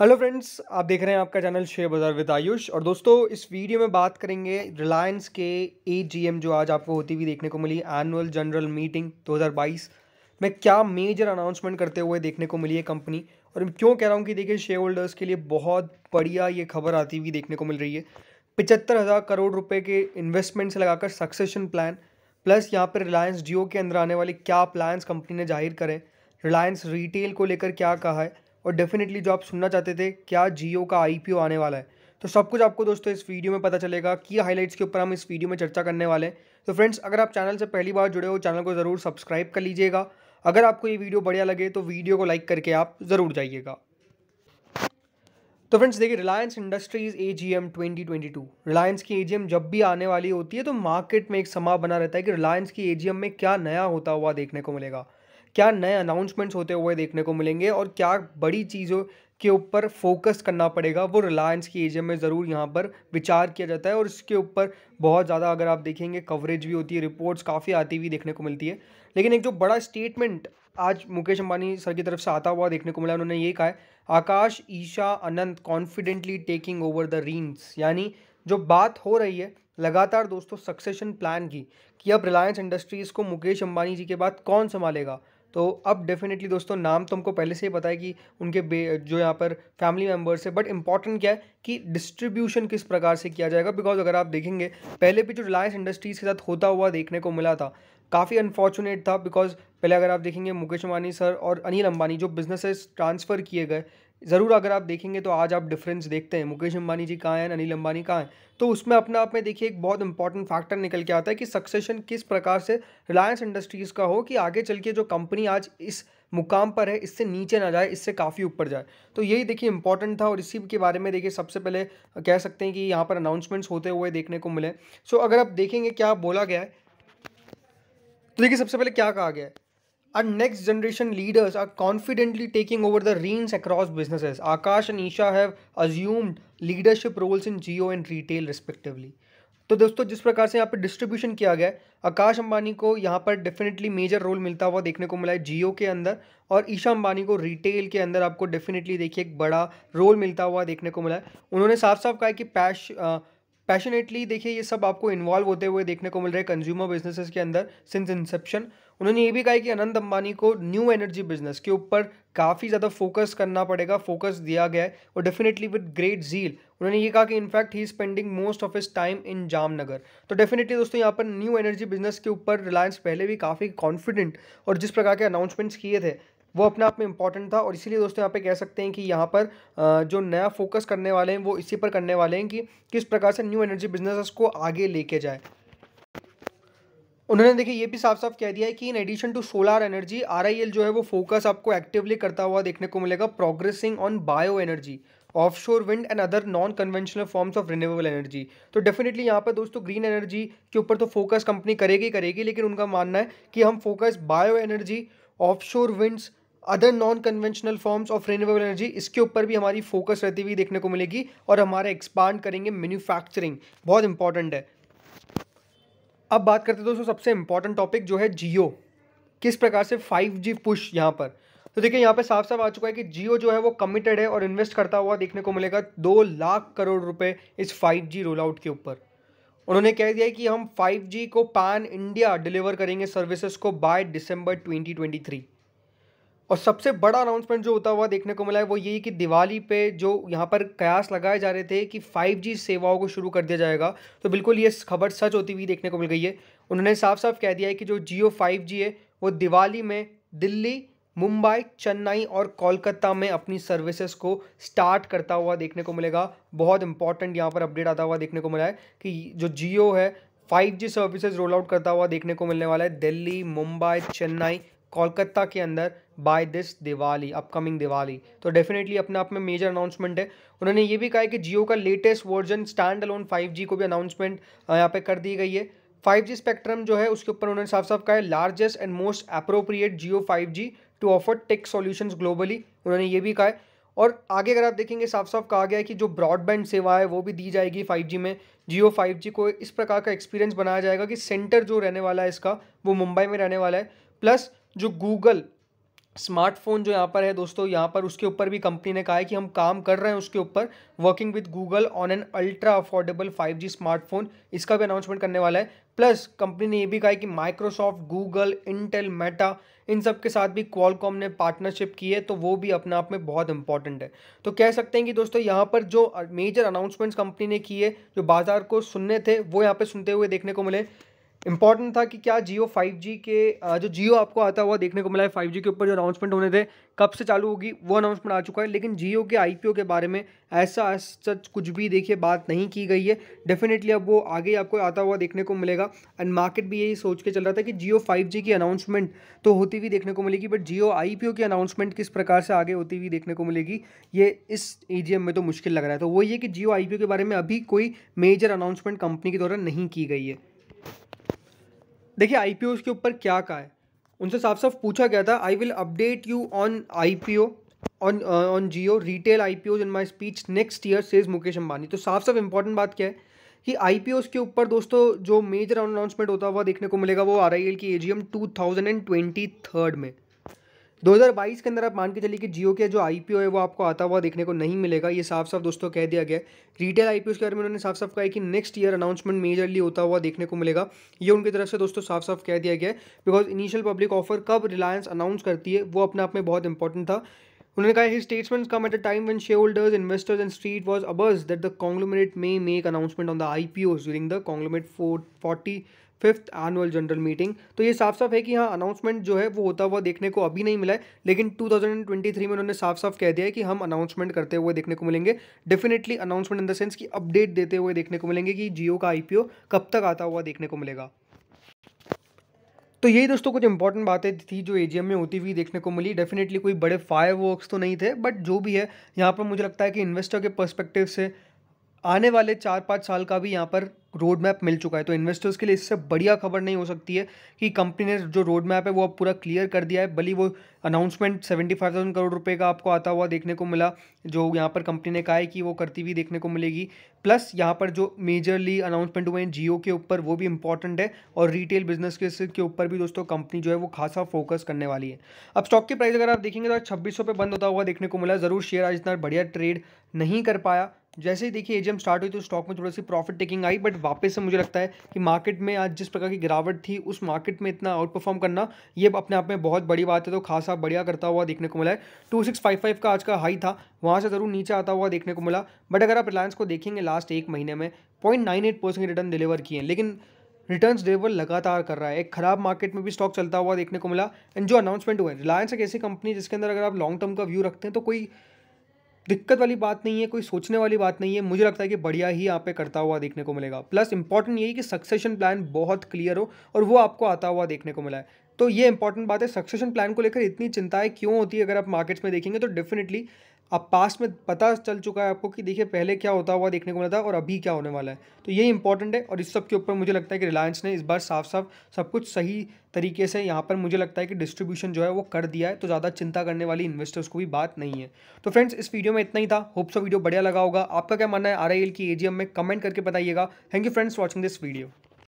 Hello friends आप देख रहे हैं आपका चैनल शेयर बाज़ार विद आयुष और दोस्तों इस वीडियो में बात करेंगे रिलायंस के एजीएम जो आज आपको होती हुई देखने को मिली एनुअल जनरल मीटिंग 2022 में क्या मेजर अनाउंसमेंट करते हुए देखने को मिली है कंपनी और मैं क्यों कह रहा हूँ कि देखिए शेयर होल्डर्स के लिए बहुत बढ़िया ये खबर आती हुई देखने को मिल रही है पिचहत्तर हज़ार करोड़ रुपये के इन्वेस्टमेंट से लगाकर सक्सेशन प्लान प्लस यहाँ पर रिलायंस जियो के अंदर आने वाले क्या प्लान्स कंपनी ने जाहिर करें रिलायंस रिटेल को लेकर क्या कहा है और डेफिनेटली जो आप सुनना चाहते थे क्या जियो का आई आने वाला है तो सब कुछ आपको दोस्तों इस वीडियो में पता चलेगा की हाईलाइट्स के ऊपर हम इस वीडियो में चर्चा करने वाले हैं तो फ्रेंड्स अगर आप चैनल से पहली बार जुड़े हो चैनल को ज़रूर सब्सक्राइब कर लीजिएगा अगर आपको ये वीडियो बढ़िया लगे तो वीडियो को लाइक करके आप ज़रूर जाइएगा तो फ्रेंड्स देखिए Reliance Industries A G M twenty twenty two Reliance की ए जी एम जब भी आने वाली होती है तो मार्केट में एक समा बना रहता है कि रिलायंस की ए जी एम में क्या नया होता हुआ देखने को मिलेगा क्या नए अनाउंसमेंट्स होते हुए देखने को मिलेंगे और क्या बड़ी चीज़ों के ऊपर फोकस करना पड़ेगा वो रिलायंस की एजियम में ज़रूर यहाँ पर विचार किया जाता है और इसके ऊपर बहुत ज़्यादा अगर आप देखेंगे कवरेज भी होती है रिपोर्ट्स काफ़ी आती हुई देखने को मिलती है लेकिन एक जो बड़ा स्टेटमेंट आज मुकेश अंबानी सर की तरफ से आता हुआ देखने को मिला उन्होंने ये कहा है Akash Isha Anant confidently taking over the reins यानी जो बात हो रही है लगातार दोस्तों सक्सेशन प्लान की कि अब रिलायंस इंडस्ट्रीज़ को मुकेश अंबानी जी के बाद कौन संभालेगा तो अब डेफिनेटली दोस्तों नाम तो हमको पहले से ही पता है कि उनके जो यहाँ पर फैमिली मेम्बर्स है बट इंपॉर्टेंट क्या है कि डिस्ट्रीब्यूशन किस प्रकार से किया जाएगा बिकॉज अगर आप देखेंगे पहले भी जो रिलायंस इंडस्ट्रीज़ के साथ होता हुआ देखने को मिला था काफ़ी अनफॉर्चुनेट था बिकॉज पहले अगर आप देखेंगे मुकेश अंबानी सर और अनिल अंबानी जो बिजनेसेस ट्रांसफ़र किए गए ज़रूर अगर आप देखेंगे तो आज आप डिफरेंस देखते हैं मुकेश अंबानी जी कहाँ हैं अनिल अंबानी कहाँ हैं तो उसमें अपने आप में देखिए एक बहुत इंपॉर्टेंट फैक्टर निकल के आता है कि सक्सेशन किस प्रकार से रिलायंस इंडस्ट्रीज़ का हो कि आगे चल के जो कंपनी आज इस मुकाम पर है इससे नीचे ना जाए इससे काफ़ी ऊपर जाए तो यही देखिए इंपॉर्टेंट था और इसी के बारे में देखिए सबसे पहले कह सकते हैं कि यहाँ पर अनाउंसमेंट्स होते हुए देखने को मिले सो अगर आप देखेंगे क्या बोला गया है तो देखिए सबसे पहले क्या कहा गया है Our next generation leaders are confidently taking over the reins across businesses. Akash and Isha have assumed leadership roles in Geo and retail respectively. तो दोस्तों जिस प्रकार से यहाँ पर डिस्ट्रीब्यूशन किया गया आकाश अंबानी को यहाँ पर डेफिनेटली मेजर रोल मिलता हुआ देखने को मिला है जियो के अंदर और ईशा अंबानी को रिटेल के अंदर आपको डेफिनेटली देखिए एक बड़ा रोल मिलता हुआ देखने को मिला है उन्होंने साफ साफ कहा कि पैश पैशनेटली देखिए ये सब आपको इन्वॉल्व होते हुए देखने को मिल रहा है कंज्यूमर बिजनेसेस के अंदर सिंस इंसेप्शन उन्होंने ये भी कहा कि अनंत अंबानी को न्यू एनर्जी बिजनेस के ऊपर काफ़ी ज़्यादा फोकस करना पड़ेगा फोकस दिया गया है और डेफिनेटली विद ग्रेट जील उन्होंने ये कहा कि in fact he spending most of his time in Jamnagar तो डेफिनेटली दोस्तों यहाँ पर न्यू एनर्जी बिजनेस के ऊपर रिलायंस पहले भी काफ़ी कॉन्फिडेंट और जिस प्रकार के अनाउंसमेंट्स किए थे वो अपने आप में इंपॉर्टेंट था और इसीलिए दोस्तों यहाँ पे कह सकते हैं कि यहाँ पर जो नया फोकस करने वाले हैं वो इसी पर करने वाले हैं कि किस प्रकार से न्यू एनर्जी बिजनेस को आगे लेके जाए उन्होंने देखिए ये भी साफ साफ कह दिया है कि in addition to solar energy are जो है वो फोकस आपको एक्टिवली करता हुआ देखने को मिलेगा progressing on bio energy offshore wind and other non conventional forms of renewable energy तो डेफिनेटली यहाँ पर दोस्तों ग्रीन एनर्जी के ऊपर तो फोकस कंपनी करेगी करेगी लेकिन उनका मानना है कि हम focus bio energy offshore winds other non conventional forms of renewable energy इसके ऊपर भी हमारी फोकस रहती हुई देखने को मिलेगी और हमारे एक्सपांड करेंगे मैन्युफैक्चरिंग बहुत इंपॉर्टेंट है अब बात करते हैं दोस्तों सबसे इंपॉर्टेंट टॉपिक जो है जियो किस प्रकार से फाइव जी पुश यहाँ पर तो देखिए यहाँ पे साफ साफ आ चुका है कि जियो जो है वो कमिटेड है और इन्वेस्ट करता हुआ देखने को मिलेगा दो लाख करोड़ रुपए इस फाइव जी रोल आउट के ऊपर उन्होंने कह दिया है कि हम फाइव जी को पैन इंडिया डिलीवर करेंगे सर्विसेज को बाय दिसंबर ट्वेंटी और सबसे बड़ा अनाउंसमेंट जो होता हुआ देखने को मिला है वो यही कि दिवाली पे जो यहाँ पर कयास लगाए जा रहे थे कि 5G सेवाओं को शुरू कर दिया जाएगा तो बिल्कुल ये खबर सच होती हुई देखने को मिल गई है उन्होंने साफ साफ कह दिया है कि जो जियो 5G है वो दिवाली में दिल्ली मुंबई चेन्नई और कोलकाता में अपनी सर्विसेज को स्टार्ट करता हुआ देखने को मिलेगा बहुत इंपॉर्टेंट यहाँ पर अपडेट आता हुआ देखने को मिला है कि जो जियो है 5G सर्विसेज रोल आउट करता हुआ देखने को मिलने वाला है दिल्ली मुंबई चेन्नई कोलकाता के अंदर by this Diwali upcoming Diwali तो डेफिनेटली अपने आप में मेजर अनाउंसमेंट है उन्होंने ये भी कहा है कि जियो का latest version standalone five को भी अनाउंसमेंट यहाँ पे कर दी गई है फाइव जी स्पेक्ट्रम जो है उसके ऊपर उन्होंने साफ साफ कहा है largest and most appropriate Jio five G to offer tech solution globally उन्होंने ये भी कहा है और आगे अगर आप देखेंगे साफ साफ कहा गया है कि जो ब्रॉडबैंड सेवा है वो भी दी जाएगी फाइव जी में जियो फाइव जी को इस प्रकार का एक्सपीरियंस बनाया जाएगा कि सेंटर जो रहने वाला है इसका वो मुंबई में रहने वाला है प्लस जो गूगल स्मार्टफोन जो यहाँ पर है दोस्तों यहाँ पर उसके ऊपर भी कंपनी ने कहा है कि हम काम कर रहे हैं उसके ऊपर working with Google on an ultra affordable 5G smartphone इसका भी अनाउंसमेंट करने वाला है प्लस कंपनी ने ये भी कहा है कि माइक्रोसॉफ्ट गूगल इंटेल मेटा इन सब के साथ भी क्वालकॉम ने पार्टनरशिप की है तो वो भी अपने आप में बहुत इंपॉर्टेंट है तो कह सकते हैं कि दोस्तों यहाँ पर जो मेजर अनाउंसमेंट्स कंपनी ने किए जो बाजार को सुनने थे वो यहाँ पर सुनते हुए देखने को मिले इंपॉर्टेंट था कि क्या जियो 5G के जो जियो आपको आता हुआ देखने को मिला है 5G के ऊपर जो अनाउंसमेंट होने थे कब से चालू होगी वो अनाउंसमेंट आ चुका है लेकिन जियो के आईपीओ के बारे में ऐसा सच कुछ भी देखिए बात नहीं की गई है डेफिनेटली अब वो आगे आपको आता हुआ देखने को मिलेगा एंड मार्केट भी यही सोच के चल रहा था कि जियो फाइव की अनाउंसमेंट तो होती हुई देखने को मिलेगी बट जियो आई की अनाउंसमेंट किस प्रकार से आगे होती हुई देखने को मिलेगी ये इस ई में तो मुश्किल लग रहा है तो वो ये कि जियो आई के बारे में अभी कोई मेजर अनाउंसमेंट कंपनी के द्वारा नहीं की गई है देखिए आई के ऊपर क्या कहा है उनसे साफ साफ पूछा गया था I will update you on I P O on on Jio retail I P in my speech next year says Mukesh Ambani तो साफ साफ इंपॉर्टेंट बात क्या है कि आई पी के ऊपर दोस्तों जो मेजर अनाउंसमेंट होता हुआ देखने को मिलेगा वो आ रही है कि A G M two thousand and twenty third में 2022 के अंदर आप मान के चलिए कि जियो के जो आईपीओ है वो आपको आता हुआ देखने को नहीं मिलेगा ये साफ साफ दोस्तों कह दिया गया रिटेल आईपीओ के बारे में उन्होंने साफ साफ कहा कि नेक्स्ट ईयर अनाउंसमेंट मेजरली होता हुआ देखने को मिलेगा ये उनकी तरफ से दोस्तों साफ साफ कह दिया गया बिकॉज इनिशियल पब्लिक ऑफर कब रिलायंस अनाउंस करती है वो अपने आप में बहुत इंपॉर्टेंट था उन्होंने कहा statement come at a time when shareholders investors and street was abuzz that the conglomerate may make announcement on the IPOs during the four forty fifth annual general meeting तो ये साफ साफ है कि हाँ अनाउंसमेंट जो है वो होता हुआ देखने को अभी नहीं मिला है लेकिन 2023 में उन्होंने साफ साफ कह दिया है कि हम अनाउंसमेंट करते हुए देखने को मिलेंगे definitely announcement in the sense कि अपडेट देते हुए देखने को मिलेंगे कि जियो का आई कब तक आता हुआ देखने को मिलेगा तो यही दोस्तों कुछ इंपॉर्टेंट बातें थी जो एजीएम में होती हुई देखने को मिली डेफिनेटली कोई बड़े फायर वर्क तो नहीं थे बट जो भी है यहाँ पर मुझे लगता है कि इन्वेस्टर के पर्सपेक्टिव से आने वाले चार पाँच साल का भी यहाँ पर रोड मैप मिल चुका है तो इन्वेस्टर्स के लिए इससे बढ़िया खबर नहीं हो सकती है कि कंपनी ने जो रोड मैप है वो अब पूरा क्लियर कर दिया है भली वो announcement seventy five thousand crore रुपए का आपको आता हुआ देखने को मिला जो यहाँ पर कंपनी ने कहा है कि वो करती हुई देखने को मिलेगी प्लस यहाँ पर जो मेजरली अनाउंसमेंट हुए हैं जियो के ऊपर वो भी इंपॉर्टेंट है और रिटेल बिजनेस के के ऊपर भी दोस्तों कंपनी जो है वो खासा फोकस करने वाली है अब स्टॉक की प्राइस अगर आप देखेंगे तो छब्बीस सौ पे बंद होता हुआ देखने को मिला ज़रूर शेयर आज इतना बढ़िया ट्रेड नहीं कर पाया जैसे ही देखिए एजीएम स्टार्ट हुई तो स्टॉक में थोड़ी सी प्रॉफिट टेकिंग आई बट वापस से मुझे लगता है कि मार्केट में आज जिस प्रकार की गिरावट थी उस मार्केट में इतना आउट परफॉर्म करना ये अपने आप में बहुत बड़ी बात है तो खासा बढ़िया करता हुआ देखने को मिला है टू सिक्स फाइव फाइव का आज का हाई था वहाँ से ज़रूर नीचे आता हुआ देखने को मिला बट अगर आप रिलायंस को देखेंगे लास्ट एक महीने में point nine eight percent return deliver किए हैं लेकिन रिटर्न्स डिलीवर लगातार कर रहा है एक खराब मार्केट में भी स्टॉक चलता हुआ देखने को मिला एंड जो अनाउंसमेंट हुए रिलायंस एक ऐसी कंपनी जिसके अंदर अगर आप लॉन्ग टर्म का व्यू रखते हैं तो कोई दिक्कत वाली बात नहीं है कोई सोचने वाली बात नहीं है मुझे लगता है कि बढ़िया ही यहाँ पे करता हुआ देखने को मिलेगा प्लस इंपॉर्टेंट यही कि सक्सेशन प्लान बहुत क्लियर हो और वो आपको आता हुआ देखने को मिला है तो ये इंपॉर्टेंट बात है सक्सेशन प्लान को लेकर इतनी चिंताएं क्यों होती है अगर आप मार्केट्स में देखेंगे तो डेफिनेटली अब पास्ट में पता चल चुका है आपको कि देखिए पहले क्या होता हुआ देखने को मिला था और अभी क्या होने वाला है तो ये इंपॉर्टेंट है और इस सब के ऊपर मुझे लगता है कि रिलायंस ने इस बार साफ साफ सब कुछ सही तरीके से यहाँ पर मुझे लगता है कि डिस्ट्रीब्यूशन जो है वो कर दिया है तो ज़्यादा चिंता करने वाली इन्वेस्टर्स को भी बात नहीं है तो फ्रेंड्स इस वीडियो में इतना ही था होप सो वीडियो बढ़िया लगा होगा आपका क्या मानना है आर की एजीएम में कमेंट करके बताइएगा thank you friends watching this video